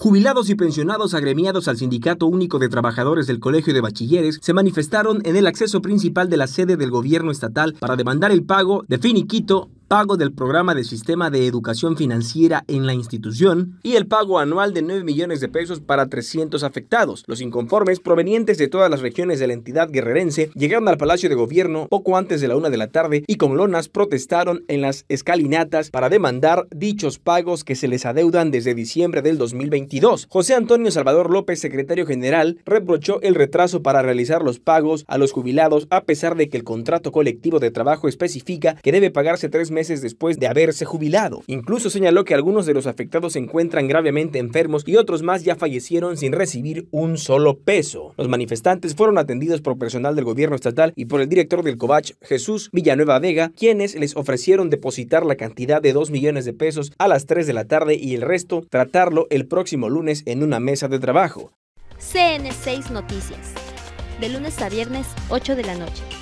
Jubilados y pensionados agremiados al Sindicato Único de Trabajadores del Colegio de Bachilleres se manifestaron en el acceso principal de la sede del gobierno estatal para demandar el pago de finiquito pago del programa de sistema de educación financiera en la institución y el pago anual de 9 millones de pesos para 300 afectados. Los inconformes provenientes de todas las regiones de la entidad guerrerense llegaron al Palacio de Gobierno poco antes de la una de la tarde y con lonas protestaron en las escalinatas para demandar dichos pagos que se les adeudan desde diciembre del 2022. José Antonio Salvador López, secretario general, reprochó el retraso para realizar los pagos a los jubilados a pesar de que el contrato colectivo de trabajo especifica que debe pagarse tres meses después de haberse jubilado. Incluso señaló que algunos de los afectados se encuentran gravemente enfermos y otros más ya fallecieron sin recibir un solo peso. Los manifestantes fueron atendidos por personal del gobierno estatal y por el director del Covach, Jesús Villanueva Vega, quienes les ofrecieron depositar la cantidad de 2 millones de pesos a las 3 de la tarde y el resto tratarlo el próximo lunes en una mesa de trabajo. CN6 Noticias, de lunes a viernes, 8 de la noche.